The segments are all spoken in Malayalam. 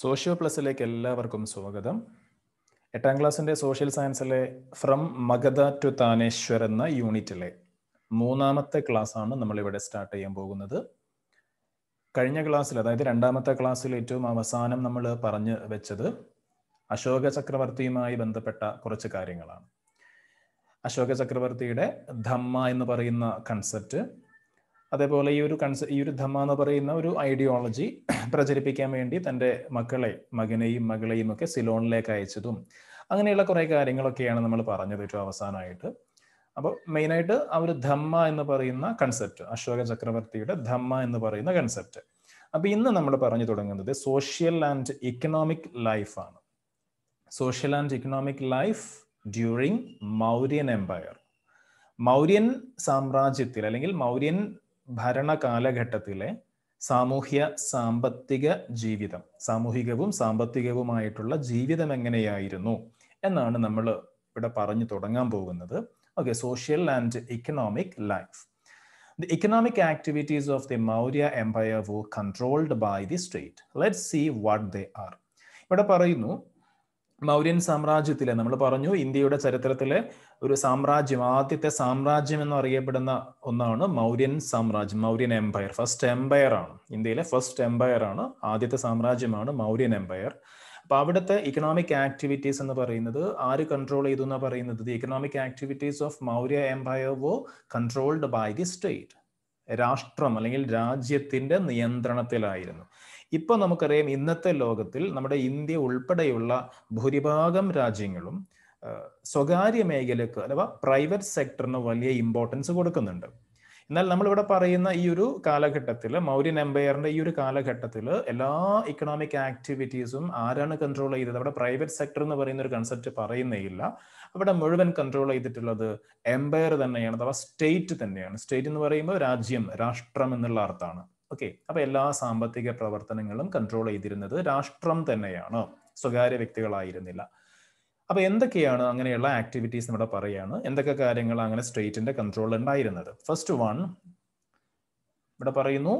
സോഷ്യോ പ്ലസിലേക്ക് എല്ലാവർക്കും സ്വാഗതം എട്ടാം ക്ലാസ്സിൻ്റെ സോഷ്യൽ സയൻസിലെ ഫ്രം മഗധ ടു താനേശ്വർ എന്ന യൂണിറ്റിലെ മൂന്നാമത്തെ ക്ലാസ്സാണ് നമ്മളിവിടെ സ്റ്റാർട്ട് ചെയ്യാൻ പോകുന്നത് കഴിഞ്ഞ ക്ലാസ്സിൽ അതായത് രണ്ടാമത്തെ ക്ലാസ്സിൽ ഏറ്റവും അവസാനം നമ്മൾ പറഞ്ഞു വെച്ചത് അശോക ചക്രവർത്തിയുമായി ബന്ധപ്പെട്ട കുറച്ച് കാര്യങ്ങളാണ് അശോക ചക്രവർത്തിയുടെ ധമ്മ എന്ന് പറയുന്ന കൺസെപ്റ്റ് അതേപോലെ ഈ ഒരു കൺസെ ഈ ഒരു ധമ്മ എന്ന് പറയുന്ന ഒരു ഐഡിയോളജി പ്രചരിപ്പിക്കാൻ വേണ്ടി തൻ്റെ മക്കളെ മകനെയും മകളെയും ഒക്കെ സിലോണിലേക്ക് അയച്ചതും അങ്ങനെയുള്ള കുറേ കാര്യങ്ങളൊക്കെയാണ് നമ്മൾ പറഞ്ഞത് ഏറ്റവും അവസാനമായിട്ട് അപ്പോൾ മെയിനായിട്ട് ആ ഒരു ധമ്മ എന്ന് പറയുന്ന കൺസെപ്റ്റ് അശോക ചക്രവർത്തിയുടെ ധമ്മ എന്ന് പറയുന്ന കൺസെപ്റ്റ് അപ്പോൾ ഇന്ന് നമ്മൾ പറഞ്ഞു തുടങ്ങുന്നത് സോഷ്യൽ ആൻഡ് ഇക്കണോമിക് ലൈഫാണ് social and economic life during Mauryan empire Mauryan സാമ്രാജ്യത്തിൽ അല്ലെങ്കിൽ മൗര്യൻ ഭരണകാലഘട്ടത്തിലെ സാമൂഹ്യ സാമ്പത്തിക ജീവിതം സാമൂഹികവും സാമ്പത്തികവുമായിട്ടുള്ള ജീവിതം എങ്ങനെയായിരുന്നു എന്നാണ് നമ്മൾ ഇവിടെ പറഞ്ഞു തുടങ്ങാൻ പോകുന്നത് okay social and economic life the economic activities of the Maurya empire were controlled by the state let see what they are ഇവിടെ പറയുന്നു മൗര്യൻ സാമ്രാജ്യത്തിലെ നമ്മൾ പറഞ്ഞു ഇന്ത്യയുടെ ചരിത്രത്തിലെ ഒരു സാമ്രാജ്യം ആദ്യത്തെ സാമ്രാജ്യം എന്ന് അറിയപ്പെടുന്ന ഒന്നാണ് മൗര്യൻ സാമ്രാജ്യം മൗര്യൻ എംപയർ ഫസ്റ്റ് എംപയർ ആണ് ഇന്ത്യയിലെ ഫസ്റ്റ് എംപയർ ആണ് ആദ്യത്തെ സാമ്രാജ്യമാണ് മൗര്യൻ എംപയർ അപ്പൊ അവിടുത്തെ ഇക്കണോമിക് ആക്ടിവിറ്റീസ് എന്ന് പറയുന്നത് ആര് കൺട്രോൾ ചെയ്തു എന്ന് പറയുന്നത് the economic activities of Maurya empire were controlled by the state രാഷ്ട്രം അല്ലെങ്കിൽ രാജ്യത്തിന്റെ നിയന്ത്രണത്തിലായിരുന്നു ഇപ്പൊ നമുക്കറിയാം ഇന്നത്തെ ലോകത്തിൽ നമ്മുടെ ഇന്ത്യ ഉൾപ്പെടെയുള്ള ഭൂരിഭാഗം രാജ്യങ്ങളും സ്വകാര്യ മേഖലക്ക് അഥവാ പ്രൈവറ്റ് സെക്ടറിന് വലിയ ഇമ്പോർട്ടൻസ് കൊടുക്കുന്നുണ്ട് എന്നാൽ നമ്മളിവിടെ പറയുന്ന ഈ ഒരു കാലഘട്ടത്തിൽ മൗര്യൻ എംപയറിന്റെ ഈ ഒരു കാലഘട്ടത്തിൽ എല്ലാ ഇക്കണോമിക് ആക്ടിവിറ്റീസും ആരാണ് കൺട്രോൾ ചെയ്തത് അവിടെ പ്രൈവറ്റ് സെക്ടർ എന്ന് പറയുന്ന ഒരു കൺസെപ്റ്റ് പറയുന്നേയില്ല അവിടെ മുഴുവൻ കൺട്രോൾ ചെയ്തിട്ടുള്ളത് എംപയർ തന്നെയാണ് അഥവാ സ്റ്റേറ്റ് തന്നെയാണ് സ്റ്റേറ്റ് എന്ന് പറയുമ്പോൾ രാജ്യം രാഷ്ട്രം എന്നുള്ള അർത്ഥമാണ് ഓക്കെ അപ്പൊ എല്ലാ സാമ്പത്തിക പ്രവർത്തനങ്ങളും കൺട്രോൾ ചെയ്തിരുന്നത് രാഷ്ട്രം തന്നെയാണ് സ്വകാര്യ വ്യക്തികളായിരുന്നില്ല അപ്പോൾ എന്തൊക്കെയാണ് അങ്ങനെയുള്ള ആക്ടിവിറ്റീസ് നമ്മുടെ പറയുകയാണ് എന്തൊക്കെ കാര്യങ്ങൾ അങ്ങനെ സ്റ്റേറ്റിന്റെ കൺട്രോൾ ഉണ്ടായിരുന്നത് ഫസ്റ്റ് വൺ ഇവിടെ പറയുന്നു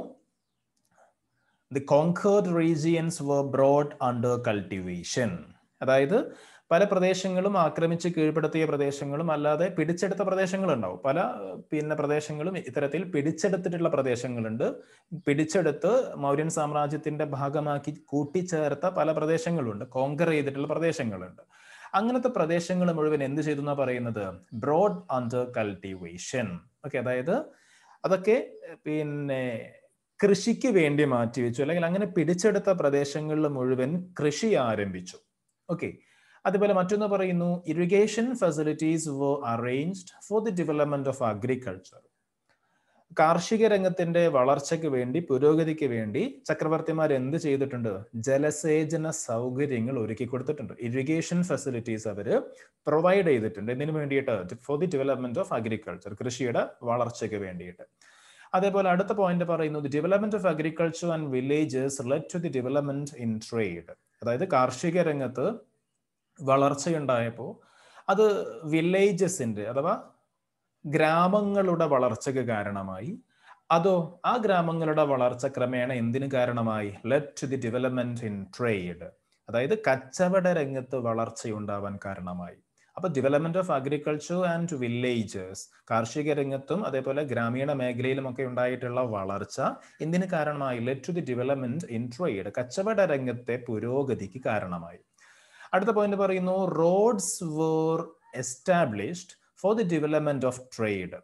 the conquered regions were brought under cultivation അതായത് പല പ്രദേശങ്ങളും ആക്രമിച്ച് കീഴ്പ്പെടുത്തിയ പ്രദേശങ്ങളും അല്ലാതെ പിടിച്ചെടുത്ത പ്രദേശങ്ങളുണ്ടാവും പല പിന്നെ പ്രദേശങ്ങളും ഇത്തരത്തിൽ പിടിച്ചെടുത്തിട്ടുള്ള പ്രദേശങ്ങളുണ്ട് പിടിച്ചെടുത്ത് മൗര്യൻ സാമ്രാജ്യത്തിന്റെ ഭാഗമാക്കി കൂട്ടിച്ചേർത്ത പല പ്രദേശങ്ങളുണ്ട് കോങ്കർ ചെയ്തിട്ടുള്ള പ്രദേശങ്ങളുണ്ട് അങ്ങനത്തെ പ്രദേശങ്ങൾ മുഴുവൻ എന്ത് ചെയ്തു എന്നാ പറയുന്നത് ബ്രോഡ് അണ്ടർ കൾട്ടിവേഷൻ ഓക്കെ അതായത് അതൊക്കെ പിന്നെ കൃഷിക്ക് വേണ്ടി മാറ്റിവെച്ചു അല്ലെങ്കിൽ അങ്ങനെ പിടിച്ചെടുത്ത പ്രദേശങ്ങളിൽ മുഴുവൻ കൃഷി ആരംഭിച്ചു ഓക്കെ അതുപോലെ മറ്റൊന്ന് പറയുന്നു irrigation facilities were arranged for the development of agriculture കാർഷിക രംഗത്തിന്റെ വളർച്ചയ്ക്ക് വേണ്ടി പുരോഗതിക്ക് വേണ്ടി ചക്രവർത്തിമാർ എന്ത് ചെയ്തിട്ടുണ്ട് ജലസേചന സൗകര്യങ്ങൾ ഒരുക്കി കൊടുത്തിട്ടുണ്ട് ഇറിഗേഷൻ ഫെസിലിറ്റീസ് അവര് പ്രൊവൈഡ് ചെയ്തിട്ടുണ്ട് ഇതിനു വേണ്ടിയിട്ട് for the development of agriculture കൃഷിയുടെ വളർച്ചയ്ക്ക് വേണ്ടിയിട്ട് അതേപോലെ അടുത്ത പോയിന്റ് പറയുന്നത് development of agriculture and villages relate to the development in trade അതായത് കാർഷിക രംഗത്ത് വളർച്ചയുണ്ടായപ്പോൾ അത് വില്ലേജസിന്റെ അഥവാ ഗ്രാമങ്ങളുടെ വളർച്ചയ്ക്ക് കാരണമായി അതോ ആ ഗ്രാമങ്ങളുടെ വളർച്ച ക്രമേണ എന്തിനു കാരണമായി led to the development in trade അതായത് കച്ചവട രംഗത്ത് വളർച്ചയുണ്ടാവാൻ കാരണമായി അപ്പൊ development of agriculture and villages കാർഷിക രംഗത്തും അതേപോലെ ഗ്രാമീണ മേഖലയിലും ഒക്കെ ഉണ്ടായിട്ടുള്ള വളർച്ച എന്തിനു കാരണമായി led to the development in trade കച്ചവട രംഗത്തെ പുരോഗതിക്ക് കാരണമായി അടുത്ത പോയിന്റ് പറയുന്നു roads were established for the development of trade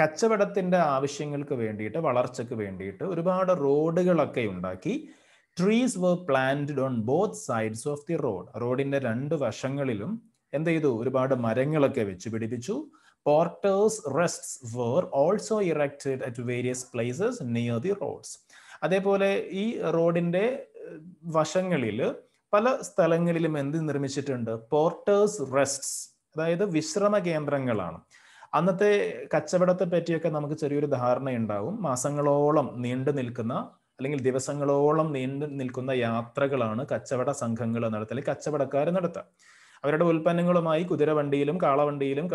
കച്ചവടത്തിന്റെ ആവശ്യങ്ങൾക്ക് വേണ്ടിയിട്ട് വളർച്ചയ്ക്ക് വേണ്ടിയിട്ട് ഒരുപാട് റോഡുകളൊക്കെ ഉണ്ടാക്കി trees were planted on both sides of the road റോഡിന്റെ രണ്ട് വശങ്ങളിലും എന്ത് ചെയ്തു ഒരുപാട് മരങ്ങളൊക്കെ വെച്ച് പിടിപ്പിച്ചു porters rest were also erected at various places near the roads അതേപോലെ ഈ റോഡിന്റെ വശങ്ങളിൽ പല സ്ഥലങ്ങളിലും എന്ത് നിർമ്മിച്ചിട്ടുണ്ട് പോർട്ടേഴ്സ് റെസ്റ്റ്സ് അതായത് വിശ്രമ കേന്ദ്രങ്ങളാണ് അന്നത്തെ കച്ചവടത്തെ പറ്റിയൊക്കെ നമുക്ക് ചെറിയൊരു ധാരണ ഉണ്ടാവും മാസങ്ങളോളം നീണ്ടു നിൽക്കുന്ന അല്ലെങ്കിൽ ദിവസങ്ങളോളം നീണ്ടു നിൽക്കുന്ന യാത്രകളാണ് കച്ചവട സംഘങ്ങൾ അല്ലെങ്കിൽ കച്ചവടക്കാർ നടത്തുക അവരുടെ ഉൽപ്പന്നങ്ങളുമായി കുതിരവണ്ടിയിലും കാളവണ്ടിയിലും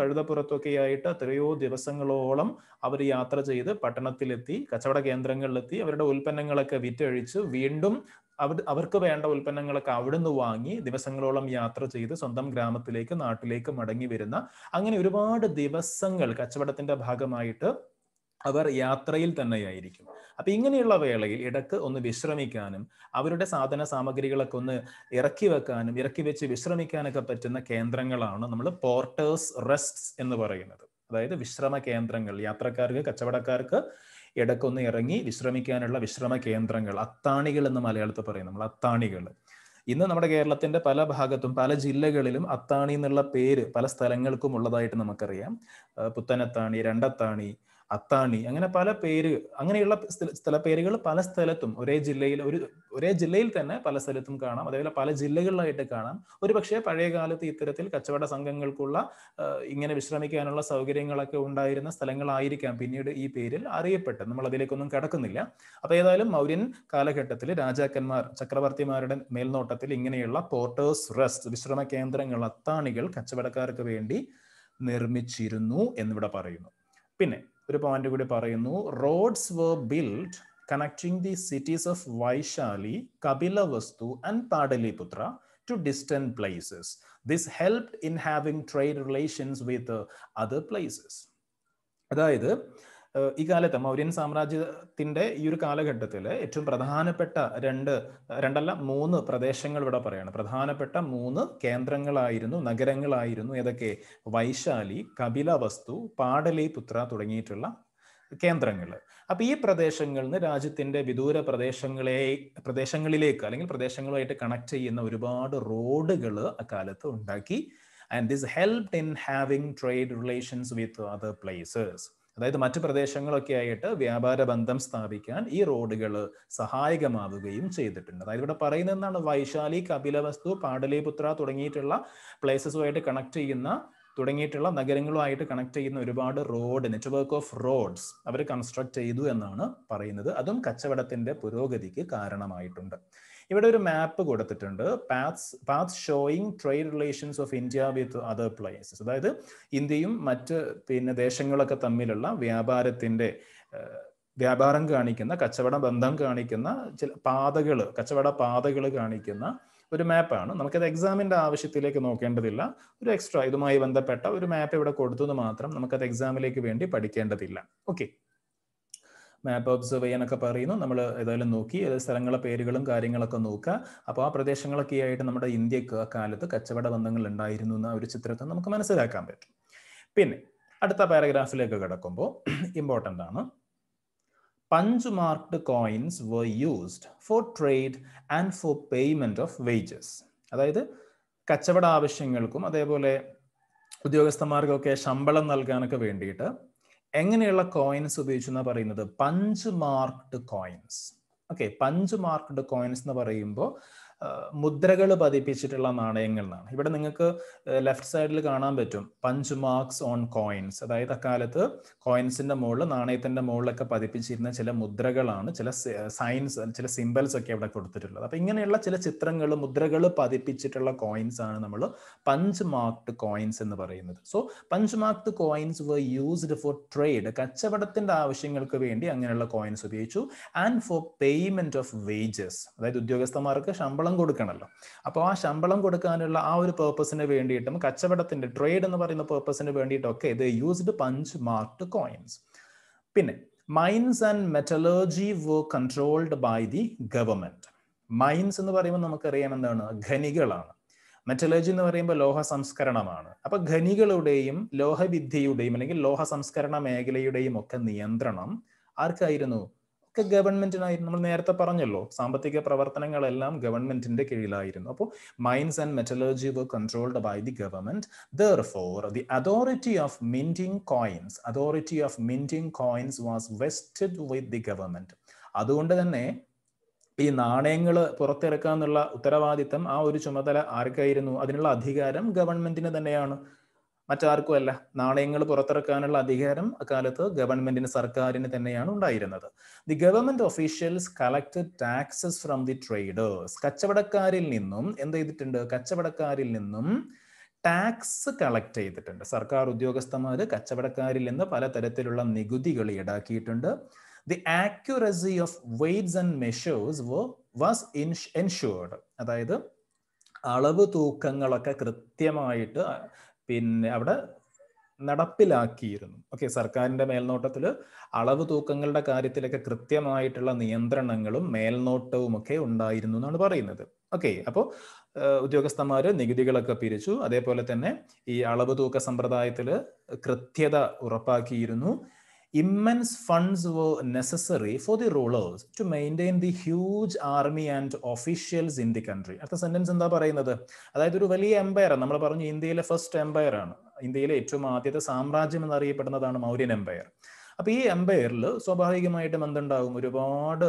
ആയിട്ട് എത്രയോ ദിവസങ്ങളോളം അവർ യാത്ര ചെയ്ത് പട്ടണത്തിലെത്തി കച്ചവട കേന്ദ്രങ്ങളിലെത്തി അവരുടെ ഉൽപ്പന്നങ്ങളൊക്കെ വിറ്റഴിച്ച് വീണ്ടും അവർ അവർക്ക് വേണ്ട ഉൽപ്പന്നങ്ങളൊക്കെ അവിടുന്ന് വാങ്ങി ദിവസങ്ങളോളം യാത്ര ചെയ്ത് സ്വന്തം ഗ്രാമത്തിലേക്ക് നാട്ടിലേക്ക് മടങ്ങി വരുന്ന അങ്ങനെ ഒരുപാട് ദിവസങ്ങൾ കച്ചവടത്തിന്റെ ഭാഗമായിട്ട് അവർ യാത്രയിൽ തന്നെയായിരിക്കും അപ്പൊ ഇങ്ങനെയുള്ള വേളയിൽ ഇടക്ക് ഒന്ന് വിശ്രമിക്കാനും അവരുടെ സാധന സാമഗ്രികളൊക്കെ ഒന്ന് ഇറക്കി വെക്കാനും ഇറക്കി വെച്ച് വിശ്രമിക്കാനൊക്കെ പറ്റുന്ന കേന്ദ്രങ്ങളാണ് നമ്മൾ പോർട്ടേഴ്സ് റെസ്റ്റ്സ് എന്ന് പറയുന്നത് അതായത് വിശ്രമ കേന്ദ്രങ്ങൾ യാത്രക്കാർക്ക് കച്ചവടക്കാർക്ക് ഇടക്കൊന്ന് ഇറങ്ങി വിശ്രമിക്കാനുള്ള വിശ്രമ കേന്ദ്രങ്ങൾ അത്താണികൾ എന്ന് മലയാളത്തിൽ പറയും നമ്മൾ അത്താണികൾ ഇന്ന് നമ്മുടെ കേരളത്തിന്റെ പല ഭാഗത്തും പല ജില്ലകളിലും അത്താണി എന്നുള്ള പേര് പല സ്ഥലങ്ങൾക്കും ഉള്ളതായിട്ട് നമുക്കറിയാം പുത്തനത്താണി രണ്ടത്താണി അത്താണി അങ്ങനെ പല പേര് അങ്ങനെയുള്ള സ്ഥലപ്പേരുകൾ പല സ്ഥലത്തും ഒരേ ജില്ലയിൽ ഒരു ഒരേ ജില്ലയിൽ തന്നെ പല സ്ഥലത്തും കാണാം അതേപോലെ പല ജില്ലകളിലായിട്ട് കാണാം ഒരു പക്ഷേ പഴയ കാലത്ത് ഇത്തരത്തിൽ കച്ചവട സംഘങ്ങൾക്കുള്ള ഇങ്ങനെ വിശ്രമിക്കാനുള്ള സൗകര്യങ്ങളൊക്കെ ഉണ്ടായിരുന്ന സ്ഥലങ്ങളായിരിക്കാം പിന്നീട് ഈ പേരിൽ അറിയപ്പെട്ടത് നമ്മൾ അതിലേക്കൊന്നും കിടക്കുന്നില്ല അപ്പൊ ഏതായാലും മൗര്യൻ കാലഘട്ടത്തിൽ രാജാക്കന്മാർ ചക്രവർത്തിമാരുടെ മേൽനോട്ടത്തിൽ ഇങ്ങനെയുള്ള പോർട്ടേഴ്സ് റെസ്റ്റ് വിശ്രമ കേന്ദ്രങ്ങൾ അത്താണികൾ കച്ചവടക്കാർക്ക് വേണ്ടി നിർമ്മിച്ചിരുന്നു എന്നിവിടെ പറയുന്നു പിന്നെ ഒരു പോയിന്റ് കൂടി പറയുന്നു roads were build connecting the cities of Vaishali Kapilavastu and Pataliputra to distant places. This helped in having trade relations with uh, other places. അതായത് ഈ കാലത്ത് മൗര്യൻ സാമ്രാജ്യത്തിന്റെ ഈ ഒരു കാലഘട്ടത്തിൽ ഏറ്റവും പ്രധാനപ്പെട്ട രണ്ട് രണ്ടല്ല മൂന്ന് പ്രദേശങ്ങൾ ഇവിടെ പറയാണ് പ്രധാനപ്പെട്ട മൂന്ന് കേന്ദ്രങ്ങളായിരുന്നു നഗരങ്ങളായിരുന്നു ഏതൊക്കെ വൈശാലി കപിലവസ്തു പാടലിപുത്ര തുടങ്ങിയിട്ടുള്ള കേന്ദ്രങ്ങൾ അപ്പൊ ഈ പ്രദേശങ്ങളിൽ നിന്ന് രാജ്യത്തിന്റെ വിദൂര പ്രദേശങ്ങളെ പ്രദേശങ്ങളിലേക്ക് അല്ലെങ്കിൽ പ്രദേശങ്ങളുമായിട്ട് കണക്ട് ചെയ്യുന്ന ഒരുപാട് റോഡുകൾ അക്കാലത്ത് ഉണ്ടാക്കി and this helped in having trade relations with other places അതായത് മറ്റു പ്രദേശങ്ങളൊക്കെ ആയിട്ട് വ്യാപാര ബന്ധം സ്ഥാപിക്കാൻ ഈ റോഡുകൾ സഹായകമാവുകയും ചെയ്തിട്ടുണ്ട് അതായത് ഇവിടെ പറയുന്നത് എന്താണ് വൈശാലി കപിലവസ്തു പാടലിപുത്ര തുടങ്ങിയിട്ടുള്ള പ്ലേസസുമായിട്ട് കണക്ട് ചെയ്യുന്ന തുടങ്ങിയിട്ടുള്ള നഗരങ്ങളുമായിട്ട് കണക്ട് ചെയ്യുന്ന ഒരുപാട് റോഡ് നെറ്റ്വർക്ക് ഓഫ് റോഡ്സ് അവർ കൺസ്ട്രക്ട് ചെയ്തു എന്നാണ് പറയുന്നത് അതും കച്ചവടത്തിന്റെ പുരോഗതിക്ക് കാരണമായിട്ടുണ്ട് ഇവിടെ ഒരു മാപ്പ് കൊടുത്തിട്ടുണ്ട് paths paths showing trade relations of India with other places അതായത് ഇന്ത്യയും മറ്റ് പിന്നെ ദേശങ്ങളൊക്കെ തമ്മിലുള്ള വ്യാപാരത്തിന്റെ വ്യാപാരം കാണിക്കുന്ന കച്ചവട ബന്ധം കാണിക്കുന്ന ചില പാതകൾ കച്ചവട പാതകൾ കാണിക്കുന്ന ഒരു മാപ്പാണ് നമുക്കത് എക്സാമിന്റെ ആവശ്യത്തിലേക്ക് നോക്കേണ്ടതില്ല ഒരു എക്സ്ട്രാ ഇതുമായി ബന്ധപ്പെട്ട ഒരു മാപ്പ് ഇവിടെ കൊടുത്തു മാത്രം നമുക്കത് എക്സാമിലേക്ക് വേണ്ടി പഠിക്കേണ്ടതില്ല ഓക്കെ മാപ്പ് ഒബ്സർവ് ചെയ്യാനൊക്കെ പറയുന്നു നമ്മൾ ഏതായാലും നോക്കി സ്ഥലങ്ങളെ പേരുകളും കാര്യങ്ങളൊക്കെ നോക്കുക അപ്പോൾ ആ പ്രദേശങ്ങളൊക്കെ ആയിട്ട് നമ്മുടെ ഇന്ത്യക്ക് കാലത്ത് കച്ചവട ബന്ധങ്ങൾ ഉണ്ടായിരുന്നു എന്ന ഒരു ചിത്രത്തെ നമുക്ക് മനസ്സിലാക്കാൻ പറ്റും പിന്നെ അടുത്ത പാരഗ്രാഫിലേക്ക് കിടക്കുമ്പോൾ ഇമ്പോർട്ടൻ്റ് ആണ് punch marked coins were used for trade and for payment of wages അതായത് കച്ചവട ആവശ്യങ്ങൾക്കും അതേപോലെ ഉദ്യോഗസ്ഥന്മാർക്കൊക്കെ ശമ്പളം നൽകാനൊക്കെ വേണ്ടിയിട്ട് എങ്ങനെയുള്ള കോയിൻസ് ഉപയോഗിച്ചു പറയുന്നത് punch marked coins okay punch marked coins എന്ന് പറയുമ്പോൾ മുദ്രകൾ പതിപ്പിച്ചിട്ടുള്ള നാണയങ്ങൾ എന്നാണ് ഇവിടെ നിങ്ങൾക്ക് ലെഫ്റ്റ് സൈഡിൽ കാണാൻ പറ്റും പഞ്ച് മാർക്സ് ഓൺ കോയിൻസ് അതായത് അക്കാലത്ത് കോയിൻസിന്റെ മുകളിൽ നാണയത്തിന്റെ മുകളിലൊക്കെ പതിപ്പിച്ചിരുന്ന ചില മുദ്രകളാണ് ചില സൈൻസ് ചില സിംബൽസ് ഒക്കെ ഇവിടെ കൊടുത്തിട്ടുള്ളത് അപ്പൊ ഇങ്ങനെയുള്ള ചില ചിത്രങ്ങൾ മുദ്രകൾ പതിപ്പിച്ചിട്ടുള്ള കോയിൻസ് ആണ് നമ്മൾ പഞ്ച് മാർക്ട് കോയിൻസ് എന്ന് പറയുന്നത് so punch marked coins were used for trade കച്ചവടത്തിന്റെ ആവശ്യങ്ങൾക്ക് വേണ്ടി അങ്ങനെയുള്ള കോയിൻസ് ഉപയോഗിച്ചു and for payment of wages അതായത് ഉദ്യോഗസ്ഥന്മാർക്ക് ശമ്പളം ശമ്പളം കൊടുക്കണമല്ലോ അപ്പോൾ ആ ശമ്പളം കൊടുക്കാനുള്ള ആ ഒരു പേർപ്പസിന് വേണ്ടിയിട്ടും കച്ചവടത്തിന്റെ ട്രേഡ് എന്ന് പറയുന്ന പേർപ്പസിന് വേണ്ടിയിട്ടൊക്കെ ഇത് യൂസ്ഡ് പഞ്ച് മാർക്ക് കോയിൻസ് പിന്നെ mines and metallurgy were controlled by the government mines എന്ന് പറയുമ്പോൾ നമുക്കറിയാം എന്താണ് ഖനികളാണ് മെറ്റലർജി എന്ന് പറയുമ്പോൾ ലോഹ സംസ്കരണമാണ് അപ്പൊ ഖനികളുടെയും ലോഹവിദ്യയുടെയും അല്ലെങ്കിൽ ലോഹ സംസ്കരണ മേഖലയുടെയും ഒക്കെ നിയന്ത്രണം ആർക്കായിരുന്നു ഒക്കെ ഗവൺമെന്റിനായിരുന്നു നമ്മൾ നേരത്തെ പറഞ്ഞല്ലോ സാമ്പത്തിക പ്രവർത്തനങ്ങളെല്ലാം ഗവൺമെന്റിന്റെ കീഴിലായിരുന്നു അപ്പോൾ mines and metallurgy were controlled by the government therefore the authority of minting coins authority of minting coins was vested with the government അതുകൊണ്ട് തന്നെ ഈ നാണയങ്ങൾ പുറത്തിറക്കാന്നുള്ള ഉത്തരവാദിത്തം ആ ഒരു ചുമതല ആർക്കായിരുന്നു അതിനുള്ള അധികാരം ഗവൺമെന്റിന് തന്നെയാണ് മറ്റാർക്കുമല്ല നാണയങ്ങൾ പുറത്തിറക്കാനുള്ള അധികാരം അക്കാലത്ത് ഗവൺമെന്റിന് സർക്കാരിന് തന്നെയാണ് ഉണ്ടായിരുന്നത് the government officials collected taxes from the traders കച്ചവടക്കാരിൽ നിന്നും എന്ത് ചെയ്തിട്ടുണ്ട് കച്ചവടക്കാരിൽ നിന്നും ടാക്സ് കളക്ട് ചെയ്തിട്ടുണ്ട് സർക്കാർ ഉദ്യോഗസ്ഥന്മാർ കച്ചവടക്കാരിൽ നിന്ന് പലതരത്തിലുള്ള നികുതികൾ ഈടാക്കിയിട്ടുണ്ട് the accuracy of weights and measures was ഇൻഷ് എൻഷുവേർഡ് അതായത് അളവ് തൂക്കങ്ങളൊക്കെ കൃത്യമായിട്ട് പിന്നെ അവിടെ നടപ്പിലാക്കിയിരുന്നു ഓക്കെ സർക്കാരിന്റെ മേൽനോട്ടത്തിൽ അളവ് തൂക്കങ്ങളുടെ കാര്യത്തിലൊക്കെ കൃത്യമായിട്ടുള്ള നിയന്ത്രണങ്ങളും മേൽനോട്ടവും ഒക്കെ ഉണ്ടായിരുന്നു എന്നാണ് പറയുന്നത് ഓക്കെ അപ്പോൾ ഉദ്യോഗസ്ഥന്മാർ നികുതികളൊക്കെ പിരിച്ചു അതേപോലെ തന്നെ ഈ അളവ് തൂക്ക സമ്പ്രദായത്തിൽ കൃത്യത ഉറപ്പാക്കിയിരുന്നു immense funds were necessary for the rulers to maintain the huge army and officials in the country. അടുത്ത സെന്റൻസ് എന്താ പറയുന്നത് അതായത് ഒരു വലിയ എംപയറാണ് നമ്മൾ പറഞ്ഞു ഇന്ത്യയിലെ ഫസ്റ്റ് എംപയർ ആണ് ഇന്ത്യയിലെ ഏറ്റവും ആദ്യത്തെ സാമ്രാജ്യം എന്നറിയപ്പെടുന്നതാണ് മൗര്യൻ എംപയർ അപ്പൊ ഈ എംപയറിൽ സ്വാഭാവികമായിട്ടും എന്തുണ്ടാകും ഒരുപാട്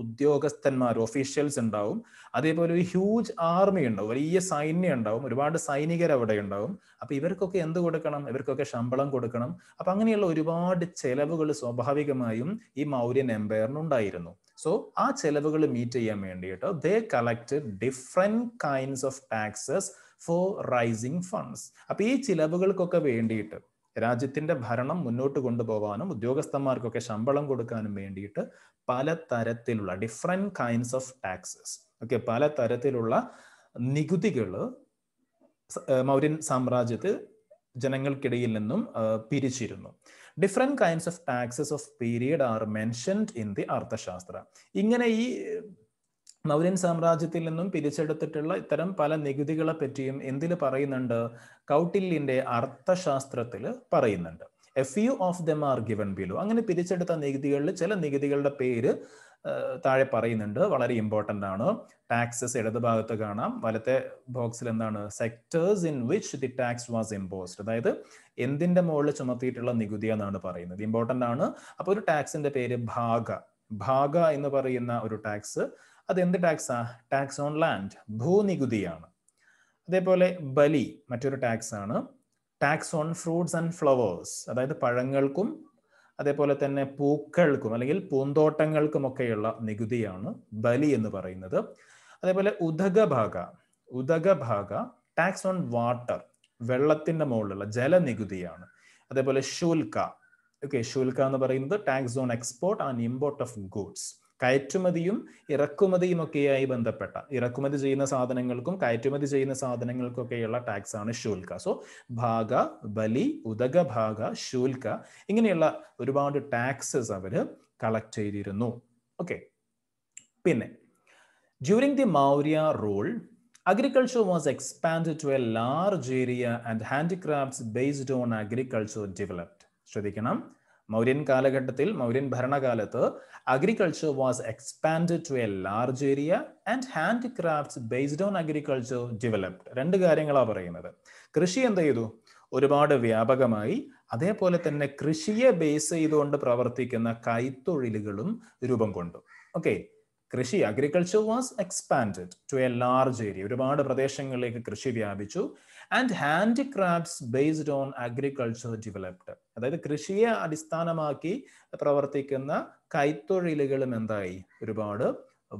ഉദ്യോഗസ്ഥന്മാർ ഒഫീഷ്യൽസ് ഉണ്ടാവും അതേപോലെ ഒരു ഹ്യൂജ് ആർമി ഉണ്ടാവും വലിയ സൈന്യം ഉണ്ടാവും ഒരുപാട് സൈനികർ അവിടെ ഉണ്ടാവും അപ്പൊ ഇവർക്കൊക്കെ എന്ത് കൊടുക്കണം ഇവർക്കൊക്കെ ശമ്പളം കൊടുക്കണം അപ്പൊ അങ്ങനെയുള്ള ഒരുപാട് ചെലവുകൾ സ്വാഭാവികമായും ഈ മൗര്യൻ എംപയറിനുണ്ടായിരുന്നു സോ ആ ചെലവുകൾ മീറ്റ് ചെയ്യാൻ വേണ്ടിയിട്ടോ they collect different kinds of taxes for raising funds അപ്പൊ ഈ ചിലവുകൾക്കൊക്കെ വേണ്ടിയിട്ട് രാജ്യത്തിന്റെ ഭരണം മുന്നോട്ട് കൊണ്ടുപോകാനും ഉദ്യോഗസ്ഥന്മാർക്കൊക്കെ ശമ്പളം കൊടുക്കാനും വേണ്ടിയിട്ട് പല തരത്തിലുള്ള different kinds of taxes okay പല തരത്തിലുള്ള നികുതികൾ മൗര്യൻ സാമ്രാജ്യത്തിൽ ജനങ്ങൾക്കിടയിൽ നിന്നും പിരിച്ചിരുന്നു different kinds of taxes of period are mentioned in the Arthashastra ഇങ്ങനെ ഈ മൗര്യൻ സാമ്രാജ്യത്തിൽ നിന്നും പിരിച്ചെടുത്തിട്ടുള്ള ഇത്തരം പല നികുതികളെ പറ്റിയും എന്തിൽ പറയുന്നുണ്ട് കൗട്ടില്യന്റെ അർത്ഥശാസ്ത്രത്തിൽ പറയുന്നുണ്ട് a few of them are given below അങ്ങനെ പിരിച്ചെടുത്ത നികുതികളിൽ ചില നികുതികളുടെ പേര് താഴെ പറയുന്നുണ്ട് വളരെ ഇമ്പോർട്ടൻ്റ് ആണ് ടാക്സസ് ഇടതുഭാഗത്ത് കാണാം വലത്തെ ബോക്സിൽ എന്താണ് sectors in which the tax was imposed അതായത് എന്തിന്റെ മുകളിൽ ചുമത്തിയിട്ടുള്ള നികുതി എന്നാണ് പറയുന്നത് ഇമ്പോർട്ടൻ്റ് ആണ് അപ്പോൾ ഒരു ടാക്സിന്റെ പേര് ഭാഗ ഭാഗ എന്ന് പറയുന്ന ഒരു ടാക്സ് അതെന്ത് ടാക്സാ ടാക്സ് ഓൺ ലാൻഡ് ഭൂനികുതിയാണ് അതേപോലെ ബലി മറ്റൊരു ടാക്സ് ആണ് tax on fruits and flowers അതായത് പഴങ്ങൾക്കും അതേപോലെ തന്നെ പൂക്കൾക്കും അല്ലെങ്കിൽ പൂന്തോട്ടങ്ങൾക്കുമൊക്കെയുള്ള നികുതിയാണ് ബലി എന്ന് പറയുന്നത് അതേപോലെ udakabhaga udakabhaga tax on water വെള്ളത്തിൻ്റെ മുകളിലുള്ള ജലനികുതിയാണ് അതേപോലെ ഷുൽക്ക ഓക്കെ ഷുൽക്ക എന്ന് പറയുന്നത് tax on export and import of goods കയറ്റുമതിയും ഒക്കെയായി ബന്ധപ്പെട്ട ഇറക്കുമതി ചെയ്യുന്ന സാധനങ്ങൾക്കും കയറ്റുമതി ചെയ്യുന്ന ഒക്കെയുള്ള ടാക്സ് ആണ് ശൂൽക്ക സോ ഭാഗ ബലി ഉദക ഭാഗ ശൂൽക്ക ഇങ്ങനെയുള്ള ഒരുപാട് ടാക്സസ് അവർ കളക്ട് ചെയ്തിരുന്നു ഓക്കെ പിന്നെ during the Maurya rule agriculture was expand to a large area and handicrafts based on agriculture developed ശ്രദ്ധിക്കണം മൗര്യൻ കാലഘട്ടത്തിൽ മൗര്യൻ ഭരണകാലത്ത് agriculture was expand to a large area and hand crafts based on agriculture developed രണ്ട് കാര്യങ്ങളാണ് പറയുന്നത് കൃഷി എന്ത് ചെയ്തു ഒരുപാട് വ്യാപകമായി അതേപോലെ തന്നെ കൃഷിയെ ബേസ് ചെയ്തുകൊണ്ട് പ്രവർത്തിക്കുന്ന കൈത്തൊഴിലുകളും രൂപം കൊണ്ടു ഓക്കെ കൃഷി agriculture was expand to a large area ഒരുപാട് പ്രദേശങ്ങളിലേക്ക് കൃഷി വ്യാപിച്ചു and handicrafts based on agriculture developed അതായത് കൃഷിയെ അടിസ്ഥാനമാക്കി പ്രവർത്തിക്കുന്ന കൈത്തൊഴിലുകളും എന്തായി ഒരുപാട്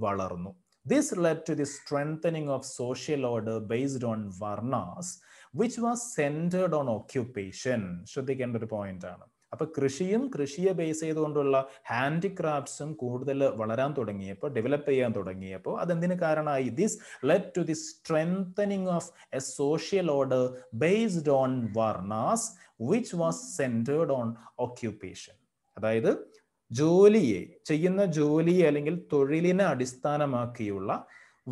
വളർന്നു This led to the strengthening of social order based on varnas, which was centered on occupation. ശ്രദ്ധിക്കേണ്ട ഒരു പോയിന്റ് ആണ് അപ്പൊ കൃഷിയും കൃഷിയെ ബേസ് ചെയ്തുകൊണ്ടുള്ള ഹാൻഡിക്രാഫ്റ്റ്സും കൂടുതൽ വളരാൻ തുടങ്ങിയപ്പോൾ ഡെവലപ്പ് ചെയ്യാൻ തുടങ്ങിയപ്പോൾ അതെന്തിന് കാരണമായി this let to the strengthening of a social order based on varnas which was centred on occupation അതായത് ജോലിയെ ചെയ്യുന്ന ജോലിയെ അല്ലെങ്കിൽ തൊഴിലിനെ അടിസ്ഥാനമാക്കിയുള്ള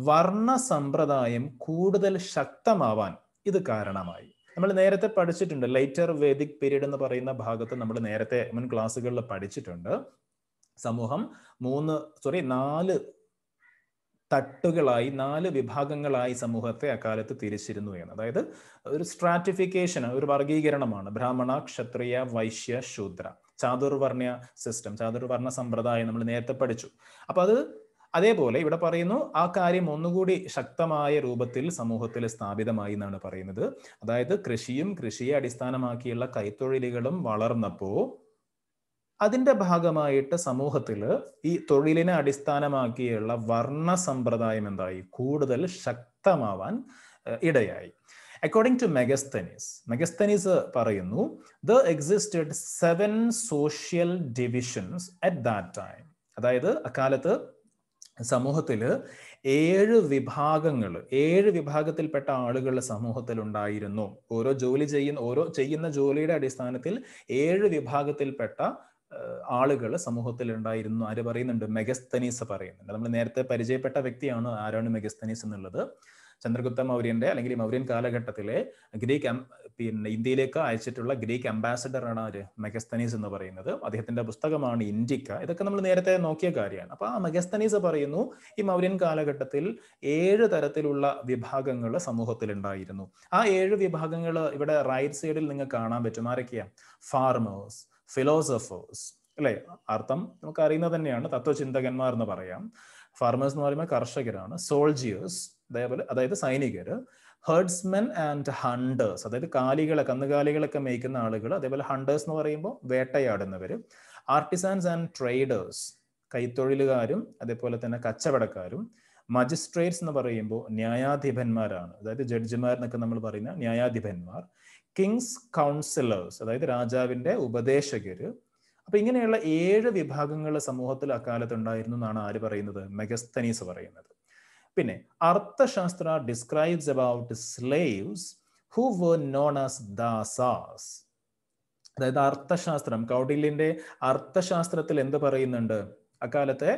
വർണ്ണ സമ്പ്രദായം കൂടുതൽ ശക്തമാവാൻ ഇത് കാരണമായി നമ്മൾ നേരത്തെ പഠിച്ചിട്ടുണ്ട് ലൈറ്റർ വേദിക് പീരീഡ് എന്ന് പറയുന്ന ഭാഗത്ത് നമ്മൾ നേരത്തെ മുൻ ക്ലാസ്സുകളിൽ പഠിച്ചിട്ടുണ്ട് സമൂഹം മൂന്ന് സോറി നാല് തട്ടുകളായി നാല് വിഭാഗങ്ങളായി സമൂഹത്തെ അക്കാലത്ത് തിരിച്ചിരുന്നു എന്ന് അതായത് ഒരു സ്ട്രാറ്റിഫിക്കേഷൻ ഒരു വർഗീകരണമാണ് ബ്രാഹ്മണ ക്ഷത്രിയ വൈശ്യ ശൂദ്ര ചാതുർവർണ്ണ സിസ്റ്റം ചാതുർവർണ്ണ സമ്പ്രദായം നമ്മൾ നേരത്തെ പഠിച്ചു അപ്പൊ അത് അതേപോലെ ഇവിടെ പറയുന്നു ആ കാര്യം ഒന്നുകൂടി ശക്തമായ രൂപത്തിൽ സമൂഹത്തിൽ സ്ഥാപിതമായി എന്നാണ് പറയുന്നത് അതായത് കൃഷിയും കൃഷിയെ അടിസ്ഥാനമാക്കിയുള്ള കൈത്തൊഴിലുകളും വളർന്നപ്പോൾ അതിന്റെ ഭാഗമായിട്ട് സമൂഹത്തിൽ ഈ തൊഴിലിനെ അടിസ്ഥാനമാക്കിയുള്ള വർണ്ണ സമ്പ്രദായം എന്തായി കൂടുതൽ ശക്തമാവാൻ ഇടയായി അക്കോർഡിംഗ് ടു മെഗസ്തനീസ് മെഗസ്തനീസ് പറയുന്നു the existed seven social divisions at that time അതായത് അക്കാലത്ത് സമൂഹത്തിൽ ഏഴ് വിഭാഗങ്ങൾ ഏഴ് വിഭാഗത്തിൽപ്പെട്ട ആളുകൾ സമൂഹത്തിൽ ഉണ്ടായിരുന്നു ഓരോ ജോലി ചെയ്യുന്ന ഓരോ ചെയ്യുന്ന ജോലിയുടെ അടിസ്ഥാനത്തിൽ ഏഴ് വിഭാഗത്തിൽപ്പെട്ട ആളുകൾ സമൂഹത്തിൽ ഉണ്ടായിരുന്നു ആര് പറയുന്നുണ്ട് മെഗസ്തനീസ് പറയുന്നുണ്ട് നമ്മൾ നേരത്തെ പരിചയപ്പെട്ട വ്യക്തിയാണ് ആരാണ് മെഗസ്തനീസ് എന്നുള്ളത് ചന്ദ്രഗുപ്ത മൗര്യന്റെ അല്ലെങ്കിൽ മൗര്യൻ കാലഘട്ടത്തിലെ ഗ്രീക്ക് പിന്നെ ഇന്ത്യയിലേക്ക് അയച്ചിട്ടുള്ള ഗ്രീക്ക് അംബാസഡറാണ് ആര് മെഗസ്തനീസ് എന്ന് പറയുന്നത് അദ്ദേഹത്തിന്റെ പുസ്തകമാണ് ഇന്ത്യക്ക ഇതൊക്കെ നമ്മൾ നേരത്തെ നോക്കിയ കാര്യമാണ് അപ്പൊ ആ മെഗസ്തനീസ് പറയുന്നു ഈ മൗര്യൻ കാലഘട്ടത്തിൽ ഏഴ് തരത്തിലുള്ള വിഭാഗങ്ങൾ സമൂഹത്തിൽ ഉണ്ടായിരുന്നു ആ ഏഴ് വിഭാഗങ്ങൾ ഇവിടെ റൈറ്റ് സൈഡിൽ നിങ്ങൾക്ക് കാണാൻ പറ്റും ആരൊക്കെയാണ് ഫാർമേഴ്സ് ഫിലോസഫേഴ്സ് അല്ലെ അർത്ഥം നമുക്ക് അറിയുന്നത് തന്നെയാണ് തത്വചിന്തകന്മാർ എന്ന് പറയാം ഫാർമേഴ്സ് എന്ന് പറയുമ്പോൾ കർഷകരാണ് സോൾജിയേഴ്സ് അതേപോലെ അതായത് സൈനികർ ഹേർഡ്സ്മെൻ ആൻഡ് ഹണ്ടേഴ്സ് അതായത് കാലികളെ കന്നുകാലികളൊക്കെ മേയ്ക്കുന്ന ആളുകൾ അതേപോലെ ഹണ്ടേഴ്സ് എന്ന് പറയുമ്പോൾ വേട്ടയാടുന്നവർ ആർട്ടിസാൻസ് ആൻഡ് ട്രേഡേഴ്സ് കൈത്തൊഴിലുകാരും അതേപോലെ തന്നെ കച്ചവടക്കാരും മജിസ്ട്രേറ്റ്സ് എന്ന് പറയുമ്പോൾ ന്യായാധിപന്മാരാണ് അതായത് ജഡ്ജിമാർ എന്നൊക്കെ നമ്മൾ പറയുന്ന ന്യായാധിപന്മാർ കിങ്സ് കൗൺസിലേഴ്സ് അതായത് രാജാവിൻ്റെ ഉപദേശകര് അപ്പൊ ഇങ്ങനെയുള്ള ഏഴ് വിഭാഗങ്ങൾ സമൂഹത്തിൽ അക്കാലത്ത് ഉണ്ടായിരുന്നു എന്നാണ് ആര് പറയുന്നത് മെഗസ്തനീസ് പറയുന്നത് പിന്നെ Arthashastra describes about slaves who were known as dasas അതായത് അർത്ഥശാസ്ത്രം കൗടില്യന്റെ അർത്ഥശാസ്ത്രത്തിൽ എന്ത് പറയുന്നുണ്ട് അക്കാലത്തെ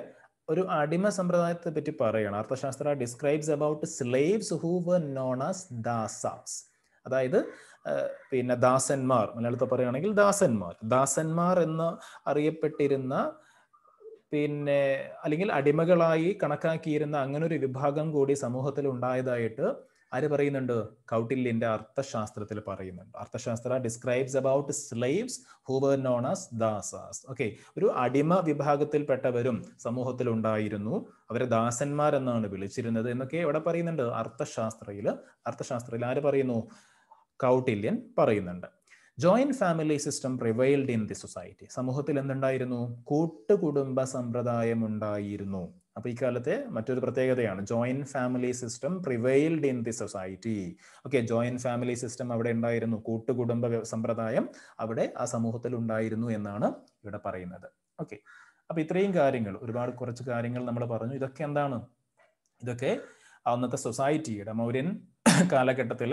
ഒരു അടിമ സമ്പ്രദായത്തെ പറ്റി പറയണം Arthashastra describes about slaves who were known as dasas അതായത് പിന്നെ ദാസന്മാർ മലയാളത്തിൽ പറയുകയാണെങ്കിൽ ദാസന്മാർ ദാസന്മാർ എന്ന് അറിയപ്പെട്ടിരുന്ന പിന്നെ അല്ലെങ്കിൽ അടിമകളായി കണക്കാക്കിയിരുന്ന അങ്ങനൊരു വിഭാഗം കൂടി സമൂഹത്തിൽ ഉണ്ടായതായിട്ട് ആര് പറയുന്നുണ്ട് കൗട്ടില്യന്റെ അർത്ഥശാസ്ത്രത്തിൽ പറയുന്നുണ്ട് Arthashastra describes about slaves who were known as dasas okay ഒരു അടിമ വിഭാഗത്തിൽപ്പെട്ടവരും സമൂഹത്തിൽ ഉണ്ടായിരുന്നു അവരെ എന്നാണ് വിളിച്ചിരുന്നത് എന്നൊക്കെ എവിടെ പറയുന്നുണ്ട് അർത്ഥശാസ്ത്രയില് അർത്ഥശാസ്ത്രയിൽ ആര് പറയുന്നു കൗട്ടില്യൻ പറയുന്നുണ്ട് joint family system prevailed in the society സമൂഹത്തിൽ എന്തുണ്ടായിരുന്നു കൂട്ടുകുടുംബ സമ്പ്രദായം ഉണ്ടായിരുന്നു അപ്പൊ ഈ കാലത്തെ മറ്റൊരു പ്രത്യേകതയാണ് joint family system prevailed in the society okay joint family system അവിടെ ഉണ്ടായിരുന്നു കൂട്ടുകുടുംബ സമ്പ്രദായം അവിടെ ആ സമൂഹത്തിൽ ഉണ്ടായിരുന്നു എന്നാണ് ഇവിടെ പറയുന്നത് ഓക്കെ അപ്പൊ ഇത്രയും കാര്യങ്ങൾ ഒരുപാട് കുറച്ച് കാര്യങ്ങൾ നമ്മൾ പറഞ്ഞു ഇതൊക്കെ എന്താണ് ഇതൊക്കെ അന്നത്തെ സൊസൈറ്റിയുടെ മൗര്യൻ കാലഘട്ടത്തിൽ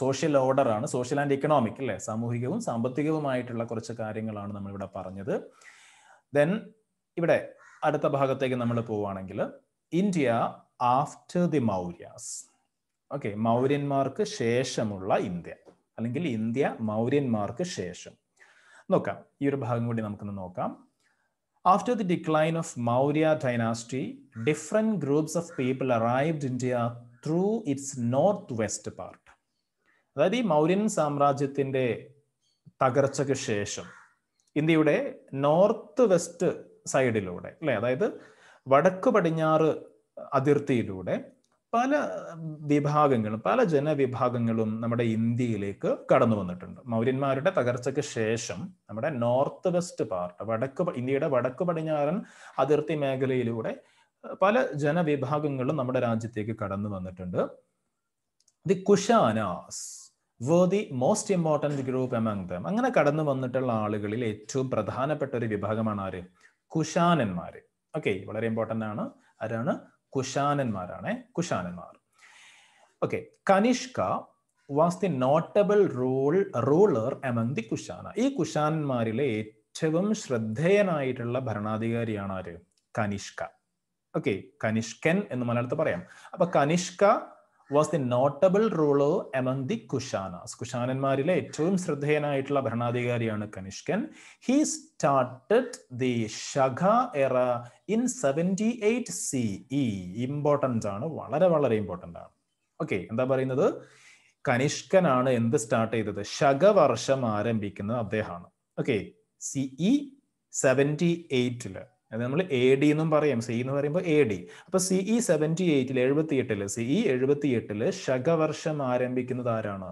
സോഷ്യൽ ഓർഡറാണ് സോഷ്യൽ ആൻഡ് ഇക്കണോമിക് അല്ലേ സാമൂഹികവും സാമ്പത്തികവുമായിട്ടുള്ള കുറച്ച് കാര്യങ്ങളാണ് നമ്മളിവിടെ പറഞ്ഞത് ദെൻ ഇവിടെ അടുത്ത ഭാഗത്തേക്ക് നമ്മൾ പോവുകയാണെങ്കിൽ India after the Mauryas okay മൗര്യന്മാർക്ക് ശേഷമുള്ള ഇന്ത്യ അല്ലെങ്കിൽ ഇന്ത്യ മൗര്യന്മാർക്ക് ശേഷം നോക്കാം ഈ ഒരു ഭാഗം കൂടി നമുക്കൊന്ന് നോക്കാം after the decline of Maurya dynasty different groups of people arrived India through its north west part അതായത് ഈ മൗര്യൻ സാമ്രാജ്യത്തിൻ്റെ തകർച്ചയ്ക്ക് ശേഷം ഇന്ത്യയുടെ നോർത്ത് വെസ്റ്റ് സൈഡിലൂടെ അല്ലെ അതായത് വടക്ക് പടിഞ്ഞാറ് അതിർത്തിയിലൂടെ പല വിഭാഗങ്ങളും പല ജനവിഭാഗങ്ങളും നമ്മുടെ ഇന്ത്യയിലേക്ക് കടന്നു വന്നിട്ടുണ്ട് മൗര്യന്മാരുടെ തകർച്ചയ്ക്ക് ശേഷം നമ്മുടെ നോർത്ത് വെസ്റ്റ് പാർട്ട് വടക്ക് ഇന്ത്യയുടെ വടക്ക് പടിഞ്ഞാറൻ അതിർത്തി മേഖലയിലൂടെ പല ജനവിഭാഗങ്ങളും നമ്മുടെ രാജ്യത്തേക്ക് കടന്നു വന്നിട്ടുണ്ട് the Kushanas were the most important group among them അങ്ങനെ കടന്നു വന്നിട്ടുള്ള ആളുകളിൽ ഏറ്റവും പ്രധാനപ്പെട്ട ഒരു വിഭാഗമാണ് ആര് കുഷാനന്മാർ ഓക്കെ വളരെ ഇമ്പോർട്ടൻ്റ് ആണ് ആരാണ് കുഷാനന്മാരാണ് കുഷാനന്മാർ okay Kanishka was the notable rule ruler among the Kushana ഈ കുഷാനന്മാരിലെ ഏറ്റവും ശ്രദ്ധേയനായിട്ടുള്ള ഭരണാധികാരിയാണ് ആര് കനിഷ്ക ഓക്കെ കനിഷ്കൻ എന്ന് മലയാളത്തിൽ പറയാം അപ്പൊ Kanishka was the notable ruler among the Kushanas കുഷാനന്മാരിലെ ഏറ്റവും ശ്രദ്ധേയനായിട്ടുള്ള ഭരണാധികാരിയാണ് കനിഷ്കൻ he started the Shaka era in seventy eight C E important ആണ് വളരെ വളരെ ഇമ്പോർട്ടൻ്റ് ആണ് ഓക്കെ എന്താ പറയുന്നത് കനിഷ്കനാണ് എന്ത് സ്റ്റാർട്ട് ചെയ്തത് ശകവർഷം ആരംഭിക്കുന്നത് അദ്ദേഹമാണ് ഓക്കെ സി ഇ സെവൻറ്റി എയ്റ്റില് അത് നമ്മൾ എ ഡി എന്നും പറയാം സി എന്ന് പറയുമ്പോൾ എ ഡി അപ്പൊ സി ഇ e സെവൻറ്റി എയ്റ്റിൽ എഴുപത്തി എട്ടിൽ സി ഇ e എഴുപത്തി എട്ടിൽ ശകവർഷം ആരംഭിക്കുന്നത് ആരാണ്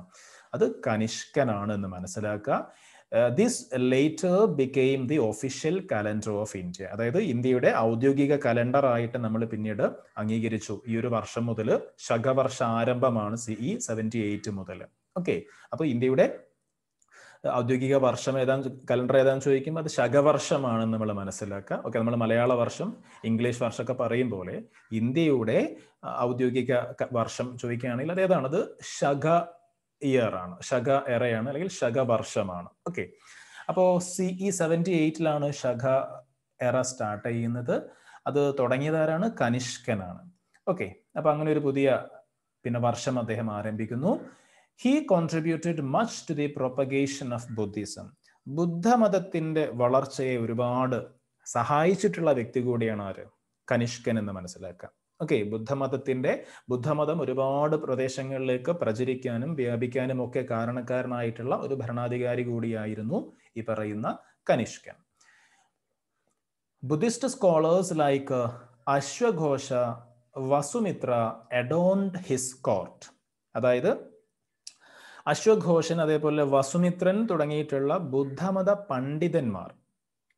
അത് കനിഷ്കനാണ് എന്ന് മനസ്സിലാക്കുക this later became the official calendar of India അതായത് ഇന്ത്യയുടെ ഔദ്യോഗിക കലണ്ടർ ആയിട്ട് നമ്മൾ പിന്നീട് അംഗീകരിച്ചു ഈ ഒരു വർഷം മുതൽ ശകവർഷ ആരംഭമാണ് C E e seventy eight മുതൽ ഓക്കെ അപ്പോൾ ഇന്ത്യയുടെ ഔദ്യോഗിക വർഷം ഏതാ കലണ്ടർ ഏതാന്ന് ചോദിക്കും അത് ശകവർഷമാണെന്ന് നമ്മൾ മനസ്സിലാക്കുക ഓക്കെ നമ്മൾ മലയാള വർഷം ഇംഗ്ലീഷ് വർഷമൊക്കെ പറയും പോലെ ഇന്ത്യയുടെ ഔദ്യോഗിക വർഷം ചോദിക്കുകയാണെങ്കിൽ അത് ഏതാണത് ശക ഇയർ ആണ് ശക എറയാണ് അല്ലെങ്കിൽ ശകവർഷമാണ് ഓക്കെ അപ്പോൾ സി ഇ സെവൻറ്റി എയ്റ്റിലാണ് ശക എറ സ്റ്റാർട്ട് ചെയ്യുന്നത് അത് തുടങ്ങിയതാരാണ് കനിഷ്കനാണ് ഓക്കെ അപ്പൊ അങ്ങനെ ഒരു പുതിയ പിന്നെ വർഷം അദ്ദേഹം ആരംഭിക്കുന്നു he contributed much to the propagation of Buddhism. ബുദ്ധമതത്തിന്റെ വളർച്ചയെ ഒരുപാട് സഹായിച്ചിട്ടുള്ള വ്യക്തി കൂടിയാണ് ആര് കനിഷ്കൻ എന്ന് മനസ്സിലാക്കാം ഓക്കെ ബുദ്ധമതത്തിന്റെ ബുദ്ധമതം ഒരുപാട് പ്രദേശങ്ങളിലേക്ക് പ്രചരിക്കാനും വ്യാപിക്കാനും ഒക്കെ കാരണക്കാരനായിട്ടുള്ള ഒരു ഭരണാധികാരി കൂടിയായിരുന്നു ഈ പറയുന്ന കനിഷ്കൻ ബുദ്ധിസ്റ്റ് സ്കോളേഴ്സ് ലൈക്ക് അശ്വഘോഷ വസുമിത്ര അഡോൺഡ് ഹിസ് കോർട്ട് അതായത് അശ്വഘോഷൻ അതേപോലെ വസുമിത്രൻ തുടങ്ങിയിട്ടുള്ള ബുദ്ധമത പണ്ഡിതന്മാർ